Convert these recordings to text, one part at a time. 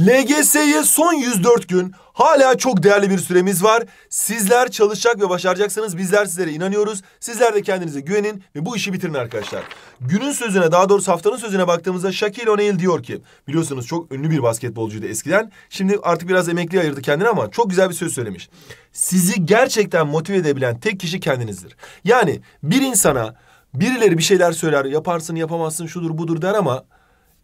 LGS'ye son 104 gün hala çok değerli bir süremiz var. Sizler çalışacak ve başaracaksanız Bizler sizlere inanıyoruz. Sizler de kendinize güvenin ve bu işi bitirin arkadaşlar. Günün sözüne daha doğrusu haftanın sözüne baktığımızda Shaquille O'Neal diyor ki biliyorsunuz çok ünlü bir basketbolcuydu eskiden. Şimdi artık biraz emekli ayırdı kendini ama çok güzel bir söz söylemiş. Sizi gerçekten motive edebilen tek kişi kendinizdir. Yani bir insana birileri bir şeyler söyler yaparsın yapamazsın şudur budur der ama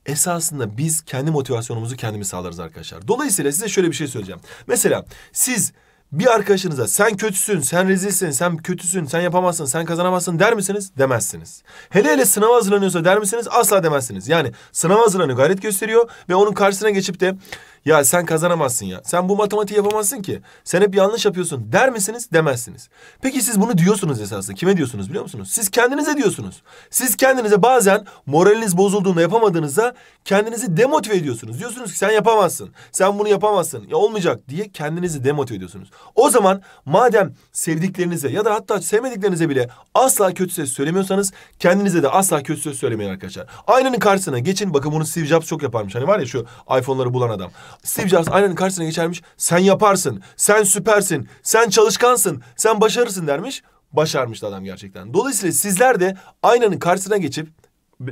esasında biz kendi motivasyonumuzu kendimiz sağlarız arkadaşlar. Dolayısıyla size şöyle bir şey söyleyeceğim. Mesela siz bir arkadaşınıza sen kötüsün, sen rezilsin, sen kötüsün, sen yapamazsın, sen kazanamazsın der misiniz? Demezsiniz. Hele hele sınava hazırlanıyorsa der misiniz? Asla demezsiniz. Yani sınava hazırlanıyor, gayret gösteriyor ve onun karşısına geçip de ya sen kazanamazsın ya. Sen bu matematiği yapamazsın ki. Sen hep yanlış yapıyorsun der misiniz? Demezsiniz. Peki siz bunu diyorsunuz esasında. Kime diyorsunuz biliyor musunuz? Siz kendinize diyorsunuz. Siz kendinize bazen moraliniz bozulduğunda yapamadığınızda kendinizi demotive ediyorsunuz. Diyorsunuz ki sen yapamazsın. Sen bunu yapamazsın. Ya olmayacak diye kendinizi demotive ediyorsunuz. O zaman madem sevdiklerinize ya da hatta sevmediklerinize bile asla kötü söz söylemiyorsanız kendinize de asla kötü söz söylemeyin arkadaşlar. Aynanın karşısına geçin. Bakın bunu Steve Jobs çok yaparmış. Hani var ya şu iPhone'ları bulan adam. Steve Jobs aynanın karşısına geçermiş. Sen yaparsın, sen süpersin, sen çalışkansın, sen başarırsın dermiş. Başarmıştı adam gerçekten. Dolayısıyla sizler de aynanın karşısına geçip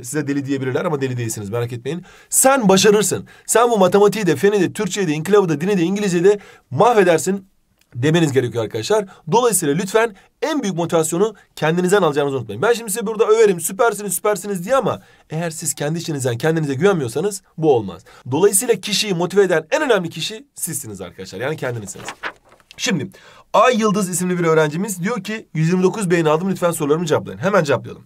size deli diyebilirler ama deli değilsiniz merak etmeyin. Sen başarırsın. Sen bu matematiği de, feni de, Türkçeyi de, inkılabı da, dini de, İngilizceyi de mahvedersin demeniz gerekiyor arkadaşlar. Dolayısıyla lütfen en büyük motivasyonu kendinizden alacağınızı unutmayın. Ben şimdi size burada överim süpersiniz süpersiniz diye ama eğer siz kendi içinizden kendinize güvenmiyorsanız bu olmaz. Dolayısıyla kişiyi motive eden en önemli kişi sizsiniz arkadaşlar yani kendinizsiniz. Şimdi Ay Yıldız isimli bir öğrencimiz diyor ki 129 beğeni aldım lütfen sorularımı cevaplayın. Hemen cevaplayalım.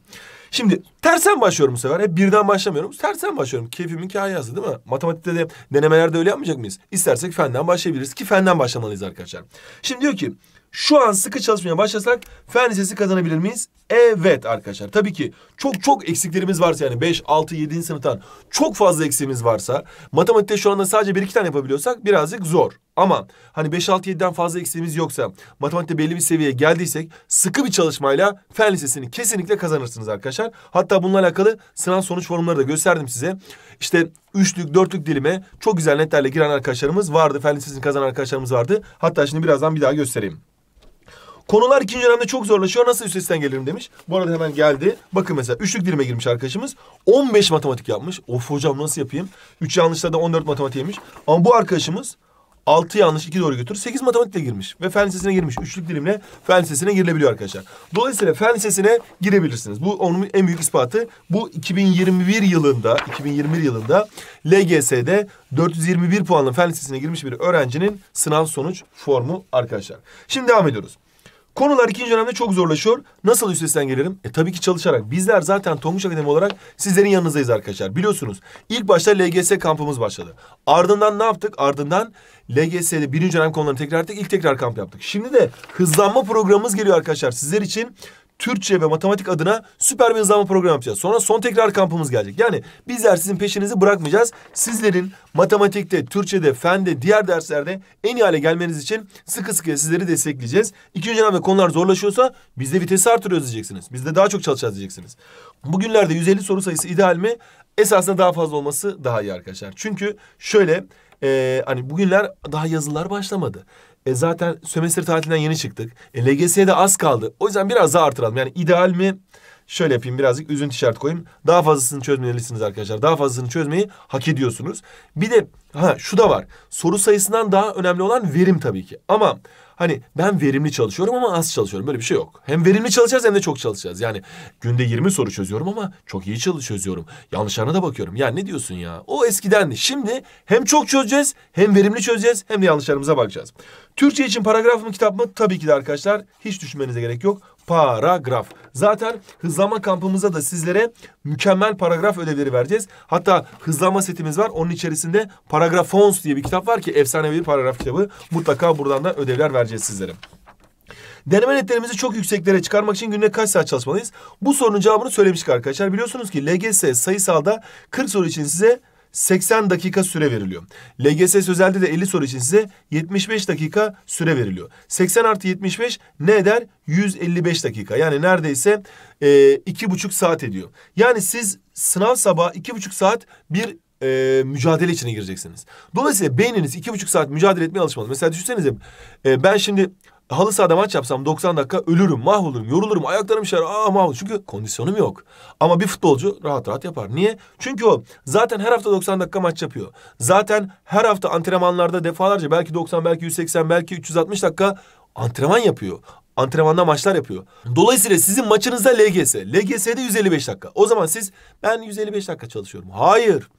Şimdi tersen başlıyorum bu sefer. Hep birden başlamıyorum. Tersen başlıyorum. Keyfimin yazdı değil mi? Matematikte de denemelerde öyle yapmayacak mıyız? İstersek fenden başlayabiliriz ki fenden başlamalıyız arkadaşlar. Şimdi diyor ki şu an sıkı çalışmaya başlasak fen lisesi kazanabilir miyiz? Evet arkadaşlar. Tabii ki çok çok eksiklerimiz varsa yani 5, 6, 7. sınıftan çok fazla eksiğimiz varsa matematikte şu anda sadece bir iki tane yapabiliyorsak birazcık zor. Ama hani 5-6-7'den fazla eksiğimiz yoksa, matematikte belli bir seviyeye geldiysek sıkı bir çalışmayla fen lisesini kesinlikle kazanırsınız arkadaşlar. Hatta bununla alakalı sınav sonuç formları da gösterdim size. İşte üçlük, dörtlük dilime çok güzel netlerle giren arkadaşlarımız vardı. Fen lisesini kazanan arkadaşlarımız vardı. Hatta şimdi birazdan bir daha göstereyim. Konular ikinci dönemde çok zorlaşıyor. Nasıl üstesinden gelirim demiş. Bu arada hemen geldi. Bakın mesela üçlük dilime girmiş arkadaşımız. 15 matematik yapmış. Of hocam nasıl yapayım? Üç yanlışla da 14 matematiğiymiş. Ama bu arkadaşımız 6 yanlış 2 doğru götür. 8 matematikle girmiş ve fen lisesine girmiş. Üçlük dilimle fen lisesine girilebiliyor arkadaşlar. Dolayısıyla fen lisesine girebilirsiniz. Bu onun en büyük ispatı. Bu 2021 yılında 2021 yılında LGS'de 421 puanla fen lisesine girmiş bir öğrencinin sınav sonuç formu arkadaşlar. Şimdi devam ediyoruz. Konular ikinci dönemde çok zorlaşıyor. Nasıl üstesinden gelirim? E tabii ki çalışarak. Bizler zaten Tonguç Akademi olarak sizlerin yanınızdayız arkadaşlar. Biliyorsunuz ilk başta LGS kampımız başladı. Ardından ne yaptık? Ardından LGS'de birinci dönem konularını tekrar ettik. İlk tekrar kamp yaptık. Şimdi de hızlanma programımız geliyor arkadaşlar. Sizler için Türkçe ve matematik adına süper bir hızlanma programı yapacağız. Sonra son tekrar kampımız gelecek. Yani bizler sizin peşinizi bırakmayacağız. Sizlerin matematikte, Türkçe'de, fende, diğer derslerde en iyi hale gelmeniz için sıkı sıkıya sizleri destekleyeceğiz. İkinci dönemde konular zorlaşıyorsa biz de vitesi artırıyoruz diyeceksiniz. Biz de daha çok çalışacağız diyeceksiniz. Bugünlerde 150 soru sayısı ideal mi? Esasında daha fazla olması daha iyi arkadaşlar. Çünkü şöyle e, hani bugünler daha yazılar başlamadı. E zaten sömestr tatilinden yeni çıktık. E, LGS'ye de az kaldı. O yüzden biraz daha artıralım. Yani ideal mi? şöyle yapayım birazcık üzüntü işareti koyayım. Daha fazlasını çözmelisiniz arkadaşlar. Daha fazlasını çözmeyi hak ediyorsunuz. Bir de ha şu da var. Soru sayısından daha önemli olan verim tabii ki. Ama hani ben verimli çalışıyorum ama az çalışıyorum. Böyle bir şey yok. Hem verimli çalışacağız hem de çok çalışacağız. Yani günde 20 soru çözüyorum ama çok iyi çözüyorum. Yanlışlarına da bakıyorum. Ya ne diyorsun ya? O eskidendi. Şimdi hem çok çözeceğiz, hem verimli çözeceğiz, hem de yanlışlarımıza bakacağız. Türkçe için paragraf mı kitap mı? Tabii ki de arkadaşlar hiç düşünmenize gerek yok paragraf. Zaten hızlama kampımıza da sizlere mükemmel paragraf ödevleri vereceğiz. Hatta hızlama setimiz var. Onun içerisinde Paragrafons diye bir kitap var ki efsanevi bir paragraf kitabı. Mutlaka buradan da ödevler vereceğiz sizlere. Deneme netlerimizi çok yükseklere çıkarmak için günde kaç saat çalışmalıyız? Bu sorunun cevabını söylemiştik arkadaşlar. Biliyorsunuz ki LGS sayısalda 40 soru için size 80 dakika süre veriliyor. LGS sözelde de 50 soru için size 75 dakika süre veriliyor. 80 artı 75 ne eder? 155 dakika. Yani neredeyse e, iki buçuk saat ediyor. Yani siz sınav sabahı iki buçuk saat bir e, mücadele içine gireceksiniz. Dolayısıyla beyniniz iki buçuk saat mücadele etmeye alışmalı. Mesela düşünsenize e, ben şimdi halı sahada maç yapsam 90 dakika ölürüm, mahvolurum, yorulurum, ayaklarım şişer, ah mahvolur. Çünkü kondisyonum yok. Ama bir futbolcu rahat rahat yapar. Niye? Çünkü o zaten her hafta 90 dakika maç yapıyor. Zaten her hafta antrenmanlarda defalarca belki 90, belki 180, belki 360 dakika antrenman yapıyor. Antrenmanda maçlar yapıyor. Dolayısıyla sizin maçınızda LGS. LGS'de 155 dakika. O zaman siz ben 155 dakika çalışıyorum. Hayır.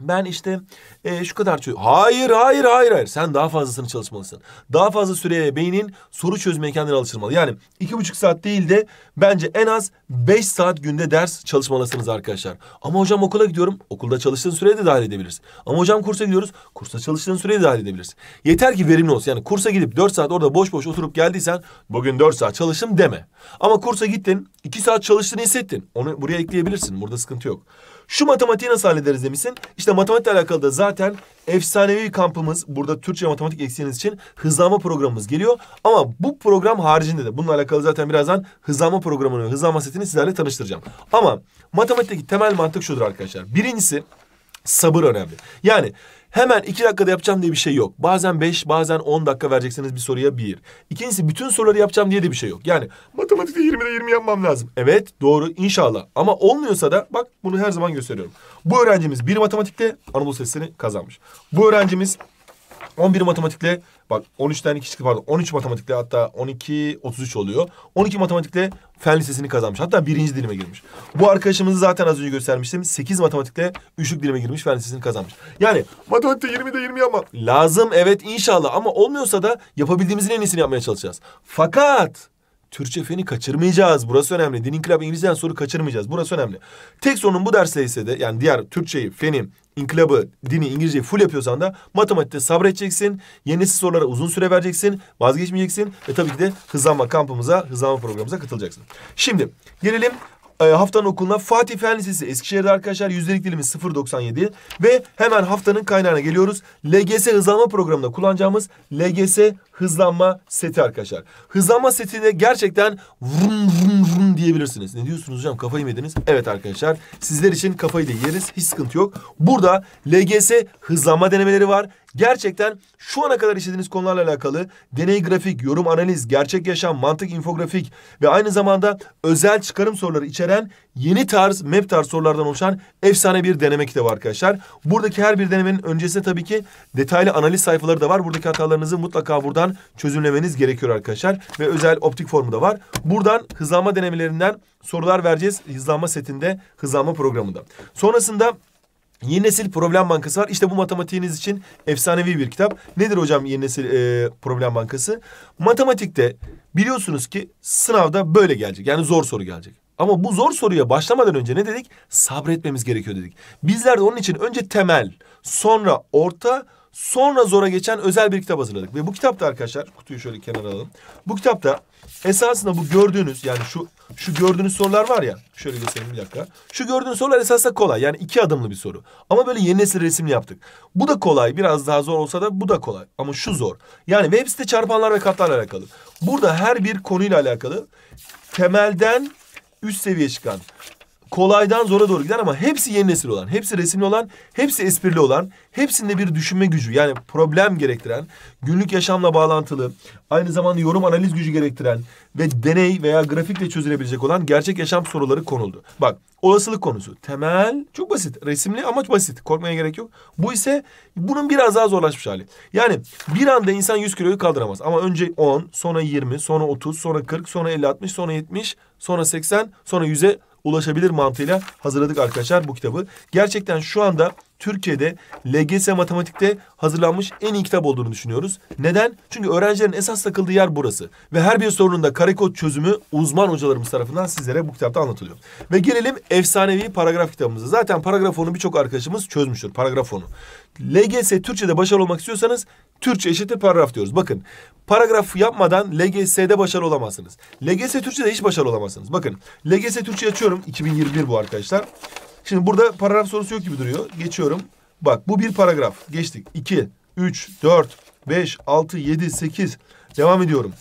Ben işte e, şu kadar çöz... Hayır, hayır, hayır, hayır. Sen daha fazlasını çalışmalısın. Daha fazla süreye beynin soru çözme kendini alıştırmalı. Yani iki buçuk saat değil de bence en az beş saat günde ders çalışmalısınız arkadaşlar. Ama hocam okula gidiyorum. Okulda çalıştığın süreye de dahil edebilirsin. Ama hocam kursa gidiyoruz. Kursa çalıştığın süreye de dahil edebilirsin. Yeter ki verimli olsun. Yani kursa gidip dört saat orada boş boş oturup geldiysen bugün dört saat çalıştım deme. Ama kursa gittin, iki saat çalıştığını hissettin. Onu buraya ekleyebilirsin. Burada sıkıntı yok. Şu matematiği nasıl hallederiz demişsin. İşte işte matematikle alakalı da zaten efsanevi kampımız burada Türkçe matematik eksiğiniz için hızlanma programımız geliyor. Ama bu program haricinde de bununla alakalı zaten birazdan hızlanma programını, hızlanma setini sizlerle tanıştıracağım. Ama matematikteki temel mantık şudur arkadaşlar. Birincisi Sabır önemli. Yani hemen iki dakikada yapacağım diye bir şey yok. Bazen beş, bazen on dakika vereceksiniz bir soruya bir. İkincisi bütün soruları yapacağım diye de bir şey yok. Yani matematikte 20'de 20 yapmam lazım. Evet doğru inşallah. Ama olmuyorsa da bak bunu her zaman gösteriyorum. Bu öğrencimiz bir matematikte Anadolu Sesini kazanmış. Bu öğrencimiz 11 matematikle bak 13 2 çıktı pardon 13 matematikle hatta 12 33 oluyor. 12 matematikle fen lisesini kazanmış. Hatta birinci dilime girmiş. Bu arkadaşımızı zaten az önce göstermiştim. 8 matematikle üçlük dilime girmiş fen lisesini kazanmış. Yani matematikte 20'de 20 yapmak lazım evet inşallah ama olmuyorsa da yapabildiğimizin en iyisini yapmaya çalışacağız. Fakat Türkçe feni kaçırmayacağız. Burası önemli. Din inkılabı İngilizceden soru kaçırmayacağız. Burası önemli. Tek sorunun bu derste ise de yani diğer Türkçeyi, feni, inkılabı, dini, İngilizceyi full yapıyorsan da matematikte sabredeceksin. Yenisi sorulara uzun süre vereceksin. Vazgeçmeyeceksin. Ve tabii ki de hızlanma kampımıza, hızlanma programımıza katılacaksın. Şimdi gelelim e, haftanın okuluna Fatih Fen Lisesi Eskişehir'de arkadaşlar yüzdelik dilimiz 0.97 ve hemen haftanın kaynağına geliyoruz. LGS hızlanma programında kullanacağımız LGS hızlanma seti arkadaşlar. Hızlanma setinde gerçekten vrum vrum vrum diyebilirsiniz. Ne diyorsunuz hocam kafayı mı yediniz? Evet arkadaşlar sizler için kafayı da yeriz hiç sıkıntı yok. Burada LGS hızlanma denemeleri var. Gerçekten şu ana kadar işlediğiniz konularla alakalı deney grafik, yorum analiz, gerçek yaşam, mantık infografik ve aynı zamanda özel çıkarım soruları içeren yeni tarz, map tarz sorulardan oluşan efsane bir deneme kitabı arkadaşlar. Buradaki her bir denemenin öncesinde tabii ki detaylı analiz sayfaları da var. Buradaki hatalarınızı mutlaka buradan çözümlemeniz gerekiyor arkadaşlar. Ve özel optik formu da var. Buradan hızlanma denemelerinden sorular vereceğiz hızlanma setinde, hızlanma programında. Sonrasında Yeni Nesil Problem Bankası var. İşte bu matematiğiniz için efsanevi bir kitap. Nedir hocam Yeni Nesil e, Problem Bankası? Matematikte biliyorsunuz ki sınavda böyle gelecek. Yani zor soru gelecek. Ama bu zor soruya başlamadan önce ne dedik? Sabretmemiz gerekiyor dedik. Bizler de onun için önce temel, sonra orta, sonra zora geçen özel bir kitap hazırladık. Ve bu kitapta arkadaşlar kutuyu şöyle kenara alalım. Bu kitapta esasında bu gördüğünüz yani şu şu gördüğünüz sorular var ya. Şöyle göstereyim bir dakika. Şu gördüğünüz sorular esasında kolay. Yani iki adımlı bir soru. Ama böyle yeni nesil resimli yaptık. Bu da kolay. Biraz daha zor olsa da bu da kolay. Ama şu zor. Yani web site çarpanlar ve katlarla alakalı. Burada her bir konuyla alakalı temelden üst seviye çıkan kolaydan zora doğru gider ama hepsi yeni nesil olan, hepsi resimli olan, hepsi esprili olan, hepsinde bir düşünme gücü yani problem gerektiren, günlük yaşamla bağlantılı, aynı zamanda yorum analiz gücü gerektiren ve deney veya grafikle çözülebilecek olan gerçek yaşam soruları konuldu. Bak olasılık konusu temel çok basit. Resimli amaç basit. Korkmaya gerek yok. Bu ise bunun biraz daha zorlaşmış hali. Yani bir anda insan 100 kiloyu kaldıramaz. Ama önce 10, sonra 20, sonra 30, sonra 40, sonra 50, 60, sonra 70, sonra 80, sonra 100'e ulaşabilir mantığıyla hazırladık arkadaşlar bu kitabı. Gerçekten şu anda Türkiye'de LGS matematikte hazırlanmış en iyi kitap olduğunu düşünüyoruz. Neden? Çünkü öğrencilerin esas takıldığı yer burası. Ve her bir sorunun da karekod çözümü uzman hocalarımız tarafından sizlere bu kitapta anlatılıyor. Ve gelelim efsanevi paragraf kitabımıza. Zaten paragrafonu birçok arkadaşımız çözmüştür. paragrafonu. LGS Türkçe'de başarılı olmak istiyorsanız Türkçe eşittir paragraf diyoruz. Bakın paragraf yapmadan LGS'de başarılı olamazsınız. LGS Türkçe'de hiç başarılı olamazsınız. Bakın LGS Türkçe açıyorum. 2021 bu arkadaşlar. Şimdi burada paragraf sorusu yok gibi duruyor. Geçiyorum. Bak bu bir paragraf. Geçtik. 2, 3, 4, 5, 6, 7, 8. Devam ediyorum.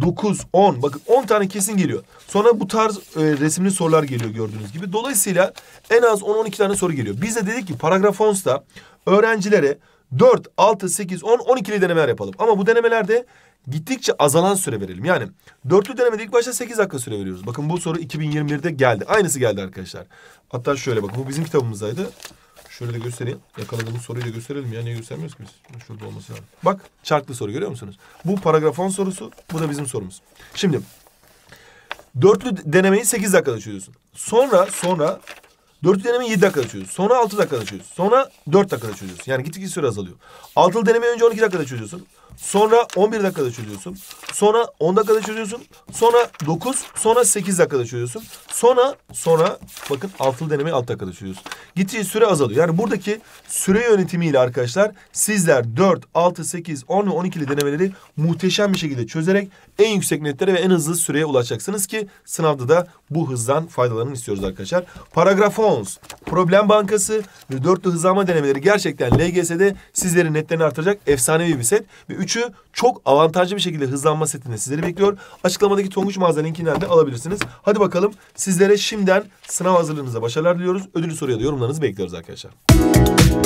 9, 10. Bakın 10 tane kesin geliyor. Sonra bu tarz e, resimli sorular geliyor gördüğünüz gibi. Dolayısıyla en az 10-12 tane soru geliyor. Biz de dedik ki paragraf paragrafons'ta öğrencilere 4, 6, 8, 10, 12'li denemeler yapalım. Ama bu denemelerde gittikçe azalan süre verelim. Yani dörtlü denemede ilk başta 8 dakika süre veriyoruz. Bakın bu soru 2021'de geldi. Aynısı geldi arkadaşlar. Hatta şöyle bakın bu bizim kitabımızdaydı. Şöyle de göstereyim. Yakaladığımız soruyu da gösterelim ya. Niye göstermiyoruz ki biz? Şurada olması lazım. Bak çarklı soru görüyor musunuz? Bu paragraf 10 sorusu. Bu da bizim sorumuz. Şimdi dörtlü denemeyi 8 dakikada çözüyorsun. Sonra sonra Dörtlü denemeyi yedi dakikada çözüyoruz. Sonra altı dakikada çözüyoruz. Sonra dört dakikada çözüyoruz. Yani gittikçe süre azalıyor. Altılı denemeyi önce on iki dakikada çözüyorsun. Sonra 11 dakikada çözüyorsun. Sonra 10 dakikada çözüyorsun. Sonra 9, sonra 8 dakikada çözüyorsun. Sonra sonra bakın altılı denemeyi 6 dakikada çözüyorsun. Gittiği süre azalıyor. Yani buradaki süre yönetimiyle arkadaşlar sizler 4, 6, 8, 10 ve 12'li denemeleri muhteşem bir şekilde çözerek en yüksek netlere ve en hızlı süreye ulaşacaksınız ki sınavda da bu hızdan faydalanın istiyoruz arkadaşlar. Paragraf 10, problem bankası ve dörtlü hızlanma denemeleri gerçekten LGS'de sizlerin netlerini artıracak efsanevi bir set ve gücü çok avantajlı bir şekilde hızlanma setinde sizleri bekliyor. Açıklamadaki Tonguç mağaza linkinden de alabilirsiniz. Hadi bakalım sizlere şimdiden sınav hazırlığınıza başarılar diliyoruz. Ödülü soruya da yorumlarınızı bekliyoruz arkadaşlar.